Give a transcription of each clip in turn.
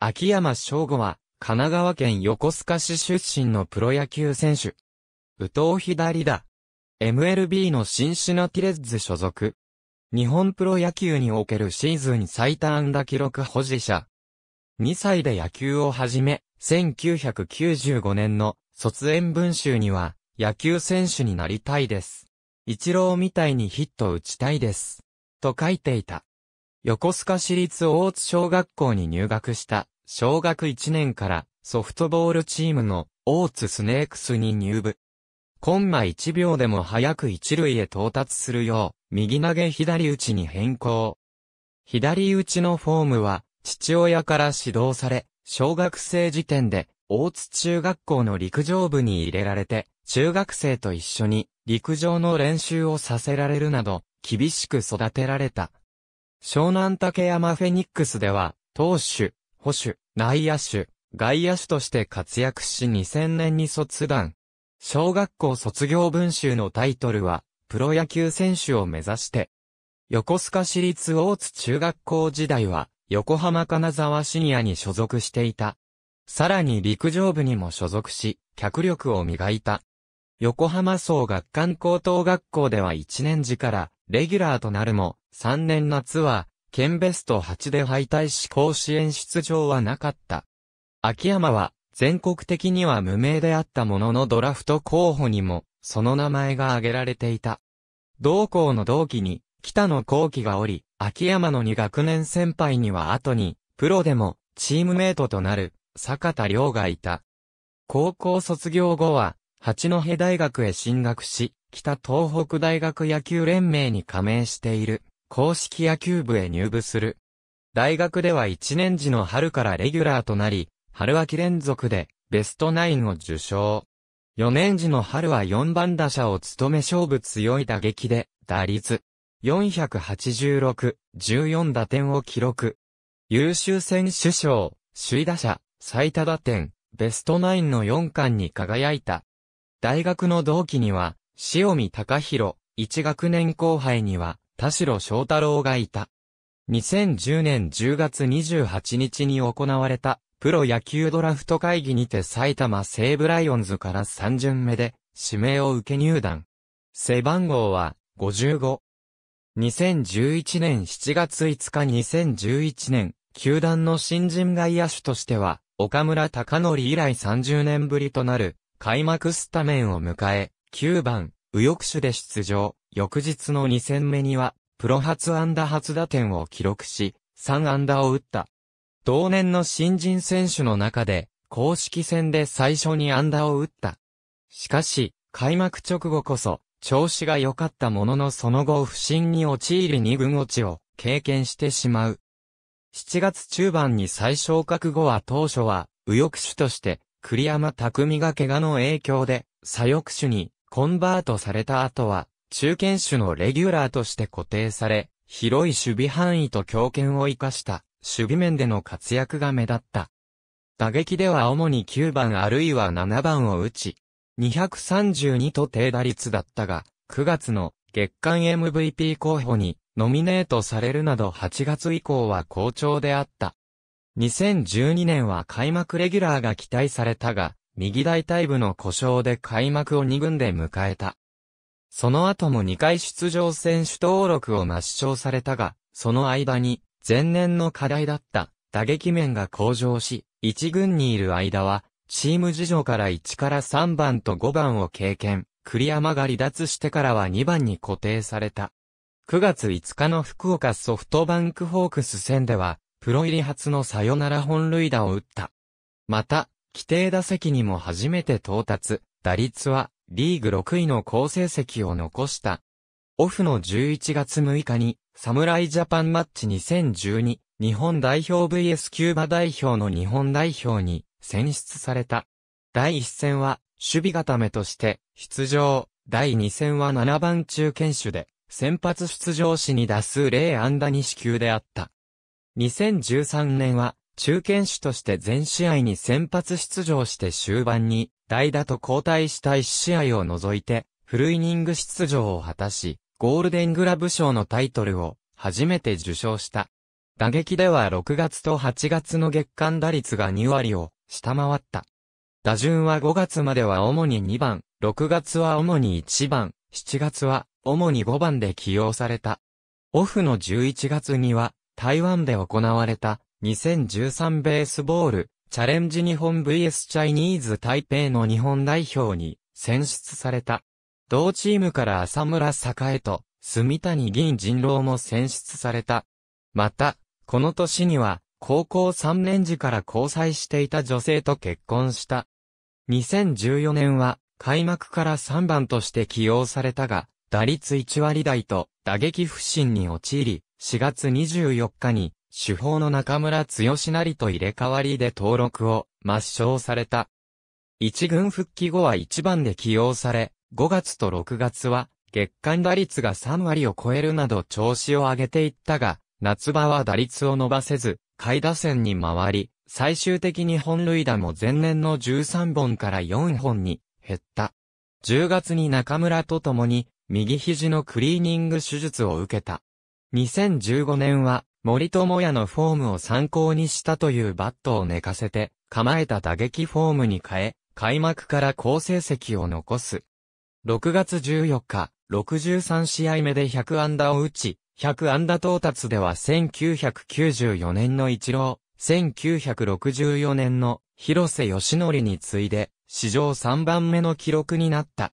秋山翔吾は、神奈川県横須賀市出身のプロ野球選手。宇藤左だ。MLB のシンシナティレッズ所属。日本プロ野球におけるシーズン最多安打記録保持者。2歳で野球を始め、1995年の卒園文集には、野球選手になりたいです。一郎みたいにヒット打ちたいです。と書いていた。横須賀市立大津小学校に入学した小学1年からソフトボールチームの大津スネークスに入部。コンマ1秒でも早く一塁へ到達するよう、右投げ左打ちに変更。左打ちのフォームは、父親から指導され、小学生時点で、大津中学校の陸上部に入れられて、中学生と一緒に陸上の練習をさせられるなど、厳しく育てられた。湘南竹山フェニックスでは、投手、捕手、内野手、外野手として活躍し2000年に卒団。小学校卒業文集のタイトルは、プロ野球選手を目指して。横須賀市立大津中学校時代は、横浜金沢シニアに所属していた。さらに陸上部にも所属し、脚力を磨いた。横浜総学館高等学校では1年時からレギュラーとなるも、3年夏は、県ベスト8で敗退し甲子園出場はなかった。秋山は、全国的には無名であったもののドラフト候補にも、その名前が挙げられていた。同校の同期に、北野幸喜がおり、秋山の2学年先輩には後に、プロでも、チームメイトとなる、坂田良がいた。高校卒業後は、八戸大学へ進学し、北東北大学野球連盟に加盟している、公式野球部へ入部する。大学では1年時の春からレギュラーとなり、春秋連続でベストナインを受賞。4年時の春は4番打者を務め勝負強い打撃で、打率486、14打点を記録。優秀選手賞、首位打者、最多打点、ベストナインの4冠に輝いた。大学の同期には、塩見隆弘、一学年後輩には、田代翔太郎がいた。2010年10月28日に行われた、プロ野球ドラフト会議にて埼玉西武ライオンズから3巡目で、指名を受け入団。背番号は、55。2011年7月5日2011年、球団の新人外野手としては、岡村隆則以来30年ぶりとなる、開幕スタメンを迎え、9番、右翼手で出場。翌日の2戦目には、プロ初安打初打点を記録し、3安打を打った。同年の新人選手の中で、公式戦で最初に安打を打った。しかし、開幕直後こそ、調子が良かったもののその後不審に陥り2軍落ちを経験してしまう。7月中盤に最小覚悟は当初は、右翼手として、栗山匠が怪我の影響で、左翼手にコンバートされた後は、中堅種のレギュラーとして固定され、広い守備範囲と強肩を生かした守備面での活躍が目立った。打撃では主に9番あるいは7番を打ち、232と低打率だったが、9月の月間 MVP 候補にノミネートされるなど8月以降は好調であった。2012年は開幕レギュラーが期待されたが、右大腿部の故障で開幕を2軍で迎えた。その後も2回出場選手登録を抹消されたが、その間に、前年の課題だった打撃面が向上し、1軍にいる間は、チーム事情から1から3番と5番を経験、栗山が離脱してからは2番に固定された。9月5日の福岡ソフトバンクホークス戦では、プロ入り初のサヨナラ本塁打を打った。また、規定打席にも初めて到達、打率はリーグ6位の好成績を残した。オフの11月6日に、侍ジャパンマッチ2012、日本代表 VS キューバ代表の日本代表に選出された。第1戦は守備固めとして出場、第2戦は7番中堅手で、先発出場時に打数0安打2死球であった。2013年は中堅手として全試合に先発出場して終盤に代打と交代した1試合を除いてフルイニング出場を果たし、ゴールデングラブ賞のタイトルを初めて受賞した。打撃では6月と8月の月間打率が2割を下回った。打順は5月までは主に2番、6月は主に1番、7月は主に5番で起用された。オフの11月には台湾で行われた2013ベースボール、チャレンジ日本 VS チャイニーズ台北の日本代表に選出された。同チームから浅村栄と、住谷銀人郎も選出された。また、この年には、高校3年時から交際していた女性と結婚した。2014年は、開幕から3番として起用されたが、打率1割台と打撃不振に陥り、4月24日に主砲の中村剛成と入れ替わりで登録を抹消された。一軍復帰後は一番で起用され、5月と6月は月間打率が3割を超えるなど調子を上げていったが、夏場は打率を伸ばせず、下位打線に回り、最終的に本塁打も前年の13本から4本に減った。10月に中村と共に右肘のクリーニング手術を受けた。2015年は森友哉のフォームを参考にしたというバットを寝かせて、構えた打撃フォームに変え、開幕から好成績を残す。6月14日、63試合目で100安打を打ち、100安打到達では1994年のイチロー、1964年の広瀬義則に次いで、史上3番目の記録になった。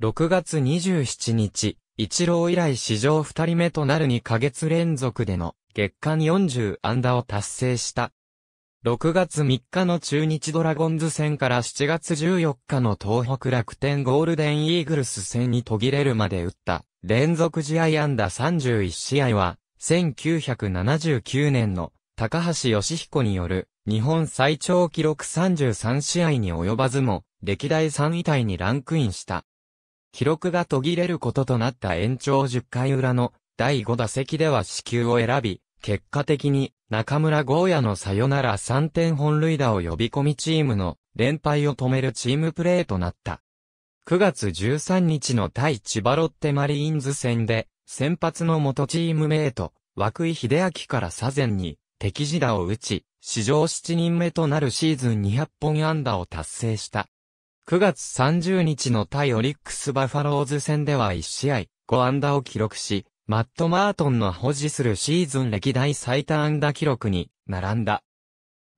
6月27日、イチロー以来史上2人目となる2ヶ月連続での月間40安打を達成した。6月3日の中日ドラゴンズ戦から7月14日の東北楽天ゴールデンイーグルス戦に途切れるまで打った連続試合安打31試合は1979年の高橋義彦による日本最長記録33試合に及ばずも歴代3位タイにランクインした。記録が途切れることとなった延長10回裏の第5打席では死球を選び、結果的に中村豪也のさよなら3点本塁打を呼び込みチームの連敗を止めるチームプレーとなった。9月13日の対千葉ロッテマリーンズ戦で先発の元チームメイト、枠井秀明から左前に敵地打を打ち、史上7人目となるシーズン200本安打を達成した。9月30日の対オリックスバファローズ戦では1試合5安打を記録し、マット・マートンの保持するシーズン歴代最多安打記録に並んだ。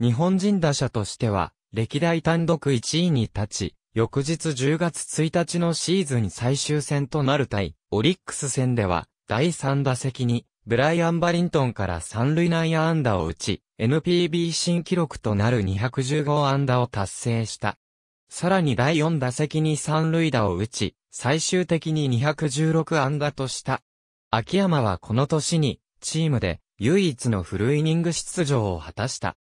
日本人打者としては、歴代単独1位に立ち、翌日10月1日のシーズン最終戦となる対、オリックス戦では、第3打席に、ブライアン・バリントンから三塁内野安打を打ち、NPB 新記録となる2 1 5安打を達成した。さらに第4打席に三塁打を打ち、最終的に216安打とした。秋山はこの年に、チームで唯一のフルイニング出場を果たした。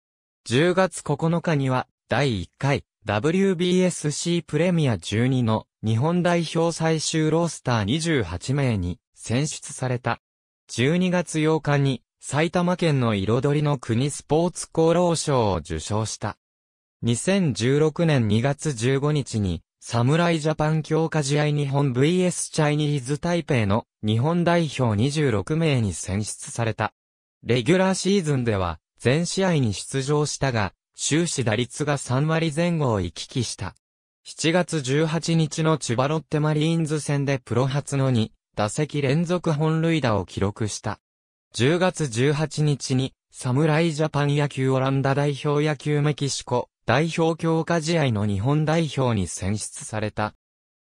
10月9日には、第1回 WBSC プレミア12の日本代表最終ロースター28名に選出された。12月8日に埼玉県の彩りの国スポーツ功労賞を受賞した。2016年2月15日に、侍ジャパン強化試合日本 VS チャイニーズタイペイの日本代表26名に選出された。レギュラーシーズンでは、全試合に出場したが、終始打率が3割前後を行き来した。7月18日の千葉ロッテマリーンズ戦でプロ初の2打席連続本塁打を記録した。10月18日に、侍ジャパン野球オランダ代表野球メキシコ代表強化試合の日本代表に選出された。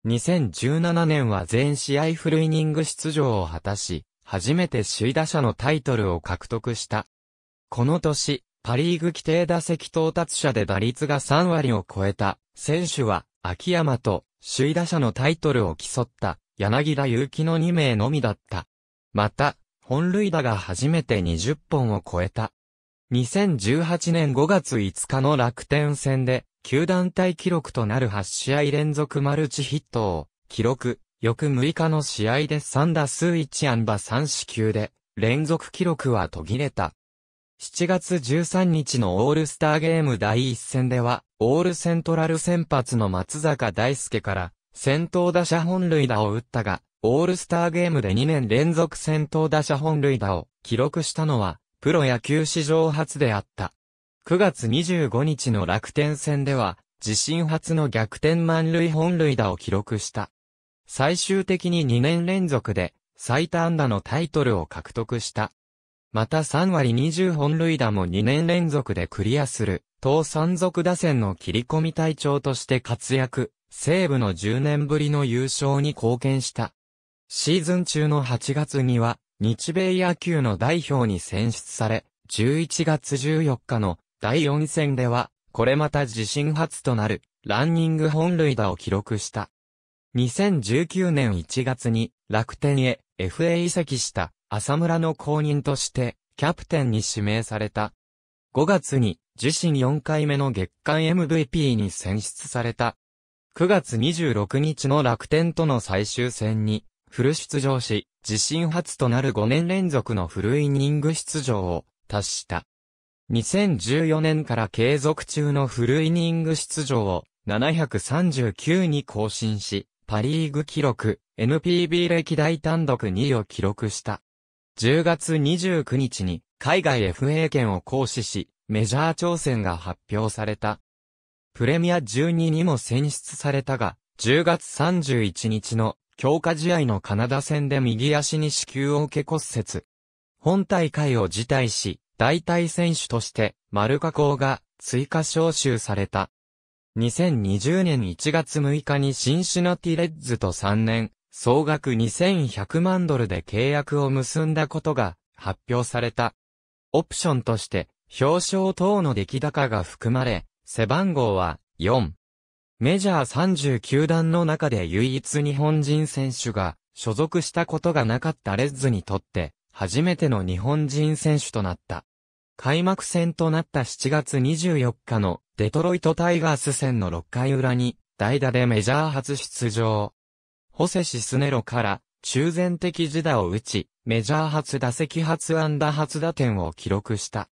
2017年は全試合フルイニング出場を果たし、初めて首位打者のタイトルを獲得した。この年、パリーグ規定打席到達者で打率が3割を超えた選手は、秋山と首位打者のタイトルを競った柳田祐希の2名のみだった。また、本塁打が初めて20本を超えた。2018年5月5日の楽天戦で、球団体記録となる8試合連続マルチヒットを記録、翌6日の試合で3打数1安打3四球で、連続記録は途切れた。7月13日のオールスターゲーム第1戦では、オールセントラル先発の松坂大輔から、先頭打者本塁打を打ったが、オールスターゲームで2年連続先頭打者本塁打を記録したのは、プロ野球史上初であった。9月25日の楽天戦では、自身初の逆転満塁本塁打を記録した。最終的に2年連続で、最多安打のタイトルを獲得した。また3割20本塁打も2年連続でクリアする、東山族打線の切り込み隊長として活躍、西武の10年ぶりの優勝に貢献した。シーズン中の8月には、日米野球の代表に選出され、11月14日の第4戦では、これまた自身初となる、ランニング本塁打を記録した。2019年1月に、楽天へ FA 移籍した浅村の公認として、キャプテンに指名された。5月に、自身4回目の月間 MVP に選出された。9月26日の楽天との最終戦に、フル出場し、自身初となる5年連続のフルイニング出場を達した。2014年から継続中のフルイニング出場を739に更新し、パリーグ記録、NPB 歴代単独2位を記録した。10月29日に海外 FA 権を行使し、メジャー挑戦が発表された。プレミア12にも選出されたが、10月31日の強化試合のカナダ戦で右足に子宮を受け骨折。本大会を辞退し、代替選手として、丸加工が追加招集された。2020年1月6日にシンシナティレッズと3年、総額2100万ドルで契約を結んだことが発表された。オプションとして、表彰等の出来高が含まれ、背番号は4。メジャー39段の中で唯一日本人選手が所属したことがなかったレッズにとって、初めての日本人選手となった。開幕戦となった7月24日のデトロイトタイガース戦の6回裏に代打でメジャー初出場。ホセシスネロから中前的自打を打ち、メジャー初打席初安打初打点を記録した。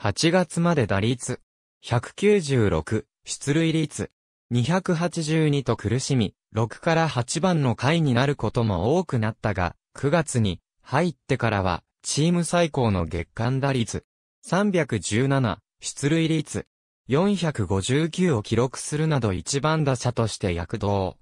8月まで打率196、出塁率282と苦しみ、6から8番の回になることも多くなったが、9月に入ってからはチーム最高の月間打率317、出塁率、459を記録するなど一番打者として躍動。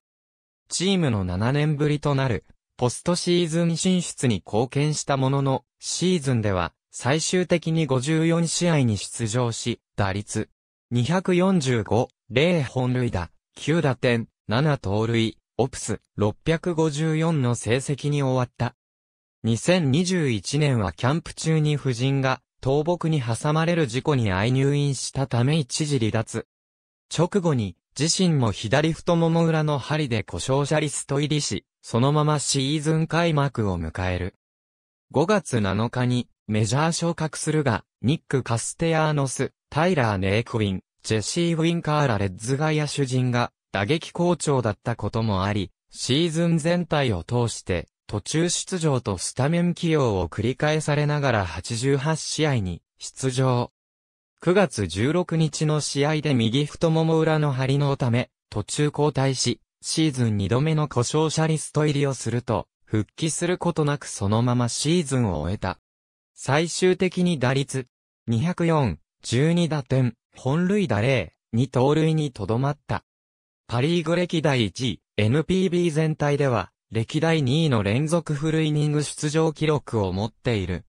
チームの7年ぶりとなる、ポストシーズン進出に貢献したものの、シーズンでは、最終的に54試合に出場し、打率、245、0本塁打、9打点、7盗塁、オプス、654の成績に終わった。2021年はキャンプ中に夫人が、倒木に挟まれる事故に遭い入院したため一時離脱。直後に、自身も左太もも裏の針で故障者リスト入りし、そのままシーズン開幕を迎える。5月7日に、メジャー昇格するが、ニック・カステアーノス、タイラー・ネークウィン、ジェシー・ウィンカーラ・レッズガイア主人が打撃好調だったこともあり、シーズン全体を通して途中出場とスタメン起用を繰り返されながら88試合に出場。9月16日の試合で右太もも裏の張りのため、途中交代し、シーズン2度目の故障者リスト入りをすると、復帰することなくそのままシーズンを終えた。最終的に打率、204、12打点、本塁打0、2盗塁にとどまった。パリーグ歴代1位、NPB 全体では、歴代2位の連続フルイニング出場記録を持っている。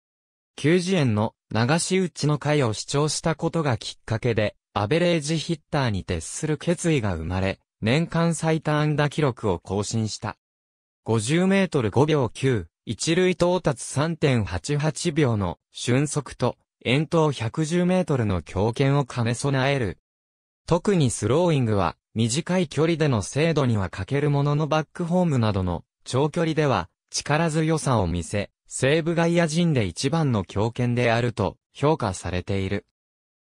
球児園の流し打ちの回を主張したことがきっかけで、アベレージヒッターに徹する決意が生まれ、年間最多安打記録を更新した。50メートル5秒9、一塁到達3.88秒の瞬速と、遠投110メートルの強肩を兼ね備える。特にスローイングは、短い距離での精度には欠けるもののバックホームなどの長距離では力強さを見せ、西部外野陣で一番の強肩であると評価されている。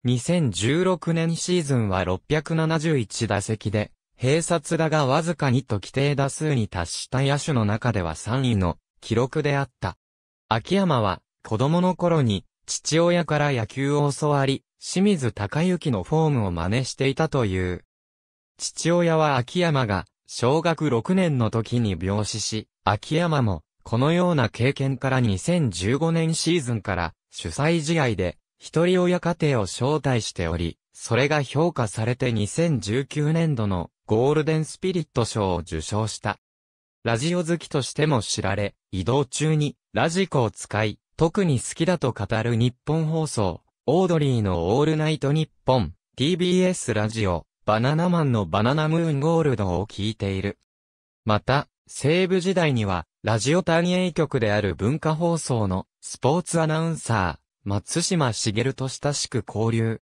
2016年シーズンは671打席で、併殺打がわずかにと規定打数に達した野手の中では3位の記録であった。秋山は子供の頃に父親から野球を教わり、清水隆之のフォームを真似していたという。父親は秋山が、小学6年の時に病死し、秋山も、このような経験から2015年シーズンから、主催試合で、一人親家庭を招待しており、それが評価されて2019年度のゴールデンスピリット賞を受賞した。ラジオ好きとしても知られ、移動中にラジコを使い、特に好きだと語る日本放送、オードリーのオールナイトニッポン、TBS ラジオ、バナナマンのバナナムーンゴールドを聞いている。また、西部時代には、ラジオ単営局である文化放送のスポーツアナウンサー、松島茂と親しく交流。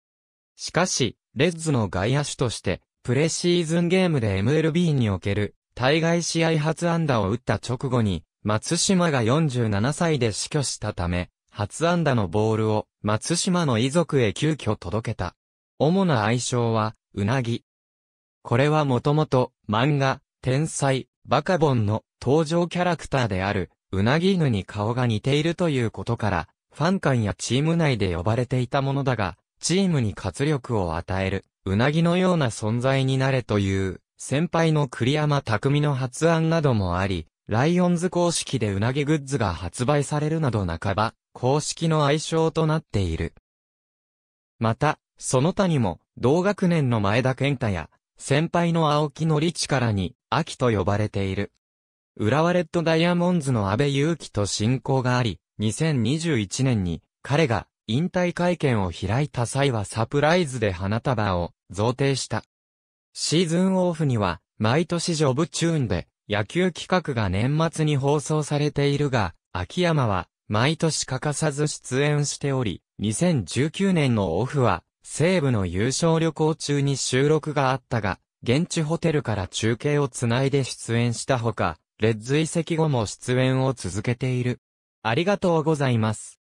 しかし、レッズの外野手として、プレシーズンゲームで MLB における、対外試合初安打を打った直後に、松島が47歳で死去したため、初安打のボールを松島の遺族へ急遽届けた。主な愛称は、うなぎ。これはもともと、漫画、天才、バカボンの登場キャラクターである、うなぎ犬に顔が似ているということから、ファン間やチーム内で呼ばれていたものだが、チームに活力を与える、うなぎのような存在になれという、先輩の栗山匠の発案などもあり、ライオンズ公式でうなぎグッズが発売されるなど半ば、公式の愛称となっている。また、その他にも、同学年の前田健太や、先輩の青木のりらに、秋と呼ばれている。浦和レッドダイヤモンズの安倍祐希と親交があり、2021年に、彼が、引退会見を開いた際はサプライズで花束を贈呈した。シーズンオフには、毎年ジョブチューンで、野球企画が年末に放送されているが、秋山は、毎年欠かさず出演しており、2019年のオフは、西部の優勝旅行中に収録があったが、現地ホテルから中継をつないで出演したほか、レッズ移籍後も出演を続けている。ありがとうございます。